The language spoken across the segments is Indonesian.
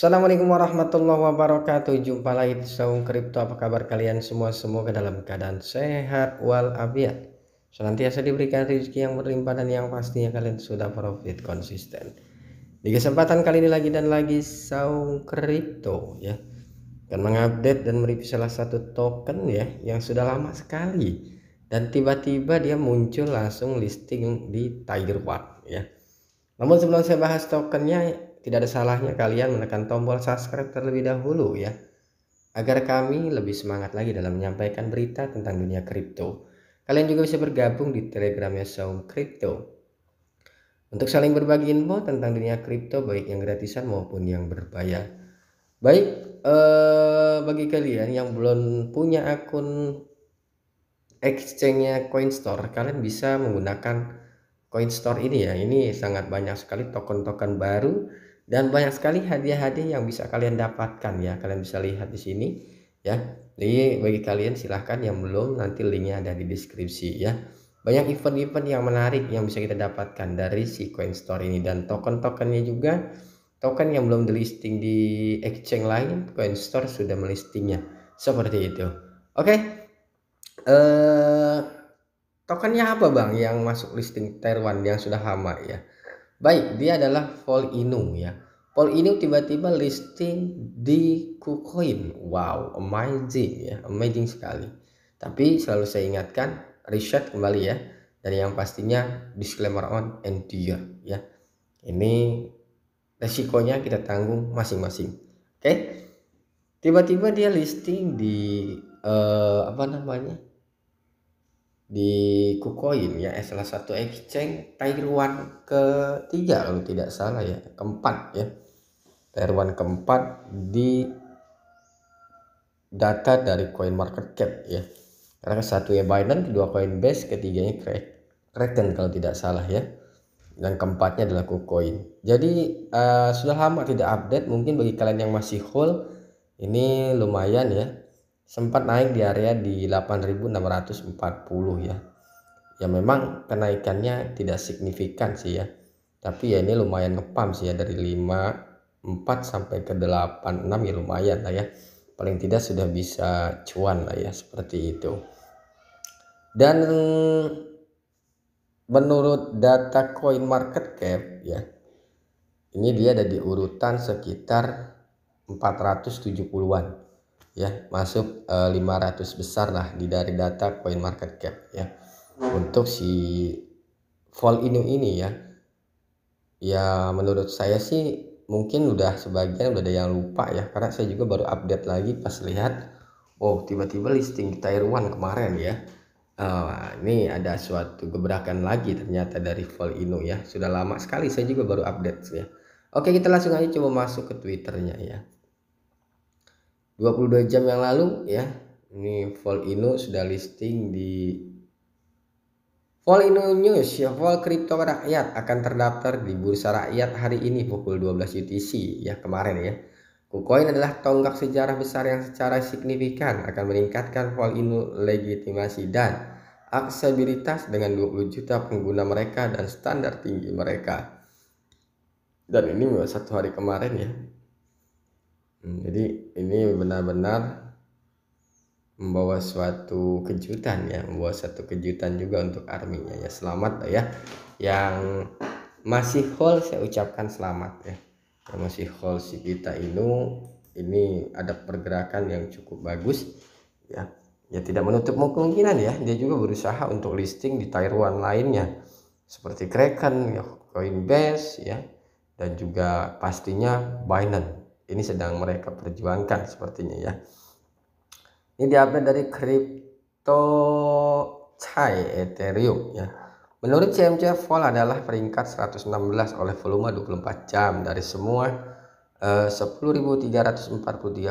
Assalamualaikum warahmatullahi wabarakatuh Jumpa lagi di Saung Kripto Apa kabar kalian semua? Semoga dalam keadaan sehat walafiat Senantiasa diberikan rezeki yang berlimpah dan yang pastinya kalian sudah profit konsisten Di kesempatan kali ini lagi dan lagi Saung Kripto ya akan mengupdate dan mereview salah satu token ya Yang sudah lama sekali Dan tiba-tiba dia muncul langsung listing di tiger Park ya namun sebelum saya bahas tokennya tidak ada salahnya kalian menekan tombol subscribe terlebih dahulu ya. Agar kami lebih semangat lagi dalam menyampaikan berita tentang dunia kripto. Kalian juga bisa bergabung di Telegramnya Saum Crypto Untuk saling berbagi info tentang dunia kripto baik yang gratisan maupun yang berbayar. Baik, eh, bagi kalian yang belum punya akun exchange-nya Coinstore, kalian bisa menggunakan Coinstore ini ya. Ini sangat banyak sekali token-token baru dan banyak sekali hadiah-hadiah yang bisa kalian dapatkan ya kalian bisa lihat di sini ya jadi bagi kalian silahkan yang belum nanti linknya ada di deskripsi ya banyak event-event yang menarik yang bisa kita dapatkan dari si coin store ini dan token-tokennya juga token yang belum delisting di exchange lain coin store sudah melistingnya seperti itu oke okay. eh tokennya apa bang yang masuk listing terwan yang sudah lama ya Baik, dia adalah Paul Inu ya. Paul Inu tiba-tiba listing di KuCoin. Wow, amazing ya, amazing sekali. Tapi selalu saya ingatkan, riset kembali ya. Dan yang pastinya disclaimer on and endure ya. Ini resikonya kita tanggung masing-masing. Oke. Tiba-tiba dia listing di uh, apa namanya? di KuCoin ya eh, salah satu exchange Taiwan ketiga kalau tidak salah ya keempat ya Taiwan keempat di data dari coin market cap ya karena kan satu ya Binance kedua Coinbase ketiganya Kraken kalau tidak salah ya dan keempatnya adalah KuCoin jadi uh, sudah lama tidak update mungkin bagi kalian yang masih hold ini lumayan ya sempat naik di area di 8640 ya ya memang kenaikannya tidak signifikan sih ya tapi ya ini lumayan ngepam sih ya dari 5 4 sampai ke 8 6 ya lumayan lah ya paling tidak sudah bisa cuan lah ya seperti itu dan menurut data coin market cap ya ini dia ada di urutan sekitar 470-an ya masuk e, eh, 500 besar lah di dari data coin market cap ya untuk si fall ini ini ya ya menurut saya sih mungkin udah sebagian udah ada yang lupa ya karena saya juga baru update lagi pas lihat oh tiba-tiba listing Taiwan kemarin ya Oh, ini ada suatu gebrakan lagi ternyata dari Vol Inu ya sudah lama sekali saya juga baru update ya oke kita langsung aja coba masuk ke twitternya ya 22 jam yang lalu ya ini Volino sudah listing di Volino News ya Vol Kripto Rakyat akan terdaftar di Bursa Rakyat hari ini pukul 12 UTC ya kemarin ya KuCoin adalah tonggak sejarah besar yang secara signifikan akan meningkatkan Volino legitimasi dan aksesibilitas dengan 20 juta pengguna mereka dan standar tinggi mereka dan ini satu hari kemarin ya Hmm, jadi ini benar-benar membawa suatu kejutan ya, membawa satu kejutan juga untuk arminya ya. Selamat ya. Yang masih hold saya ucapkan selamat ya. Yang masih hold si kita ini, ini ada pergerakan yang cukup bagus ya. Ya tidak menutup kemungkinan ya, dia juga berusaha untuk listing di Taiwan lainnya seperti Kraken, ya, Coinbase ya dan juga pastinya Binance ini sedang mereka perjuangkan sepertinya ya ini diupdate dari crypto Chai Ethereum ya menurut CMC Vol adalah peringkat 116 oleh volume 24 jam dari semua eh, 10.343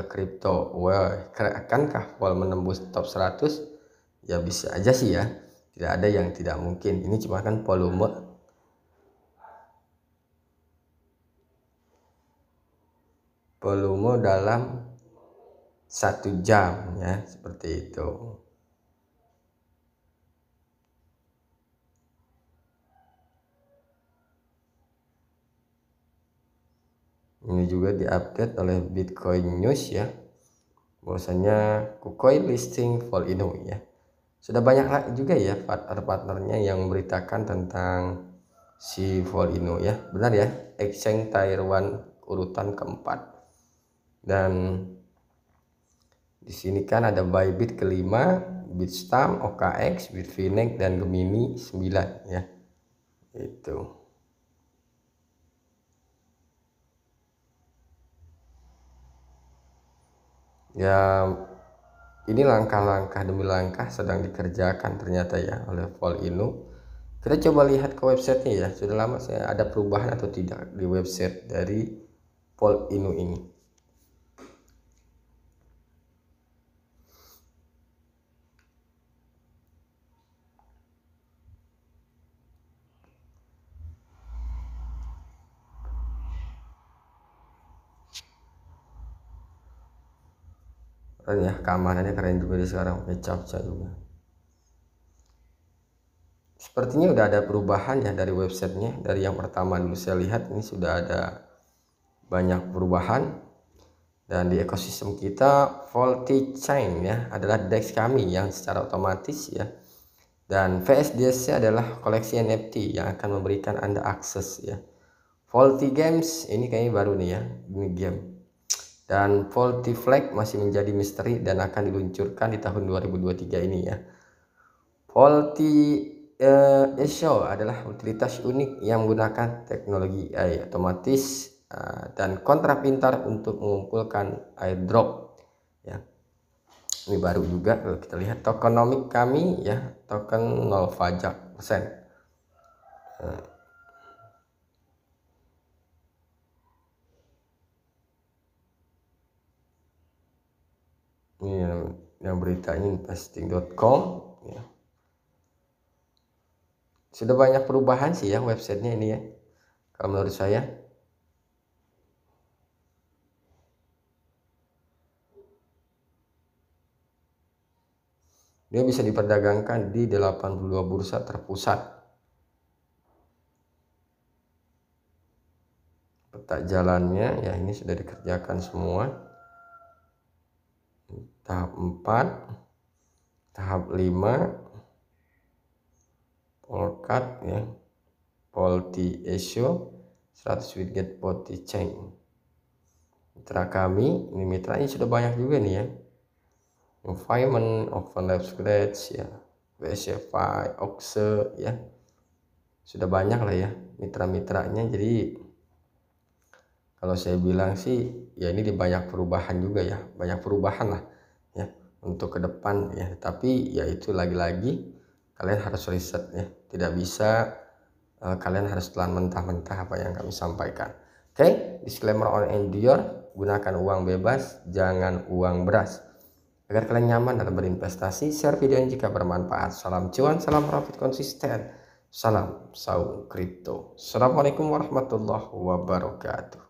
kripto well akankah Vol menembus top 100 ya bisa aja sih ya tidak ada yang tidak mungkin ini cuma kan volume volume dalam satu jam ya seperti itu ini juga diupdate oleh Bitcoin News ya bahwasanya KuCoin listing Volino ya sudah banyak juga ya partner-partnernya yang memberitakan tentang si Volino ya benar ya exchange Taiwan urutan keempat dan di sini kan ada Bybit kelima, Bitstamp, OKX, Bitfinex dan Gemini 9 ya. Itu. Ya ini langkah-langkah demi langkah sedang dikerjakan ternyata ya oleh Paul Inu. Kita coba lihat ke websitenya ya, sudah lama saya ada perubahan atau tidak di website dari Paul Inu ini. keren ya keamanannya keren juga di sekarang pakai juga sepertinya udah ada perubahan ya dari websitenya dari yang pertama dulu saya lihat ini sudah ada banyak perubahan dan di ekosistem kita voltage chain ya adalah DEX kami yang secara otomatis ya dan VSDC adalah koleksi NFT yang akan memberikan Anda akses ya. Faulty Games ini kayaknya baru nih ya, ini game dan Voltiflex masih menjadi misteri dan akan diluncurkan di tahun 2023 ini ya. Volti uh, eh, Esho adalah utilitas unik yang menggunakan teknologi AI otomatis uh, dan kontra pintar untuk mengumpulkan airdrop ya. Ini baru juga kalau kita lihat tokenomik kami ya token 0 pajak persen. Eh, ini yang, yang beritanya investing.com ya. sudah banyak perubahan sih ya websitenya ini ya kalau menurut saya dia bisa diperdagangkan di 82 bursa terpusat peta jalannya ya ini sudah dikerjakan semua tahap 4 tahap 5 polkat ya polti esio 100 widget polti chain mitra kami ini mitra ini sudah banyak juga nih ya environment overlap scratch ya VSFI Oxe ya sudah banyak lah ya mitra-mitranya jadi kalau saya bilang sih ya ini di banyak perubahan juga ya banyak perubahan lah untuk ke depan ya tapi ya itu lagi-lagi kalian harus riset ya tidak bisa uh, kalian harus telan mentah-mentah apa yang kami sampaikan oke okay? disclaimer on endure gunakan uang bebas jangan uang beras agar kalian nyaman dalam berinvestasi share video ini jika bermanfaat salam cuan salam profit konsisten salam saung kripto assalamualaikum warahmatullahi wabarakatuh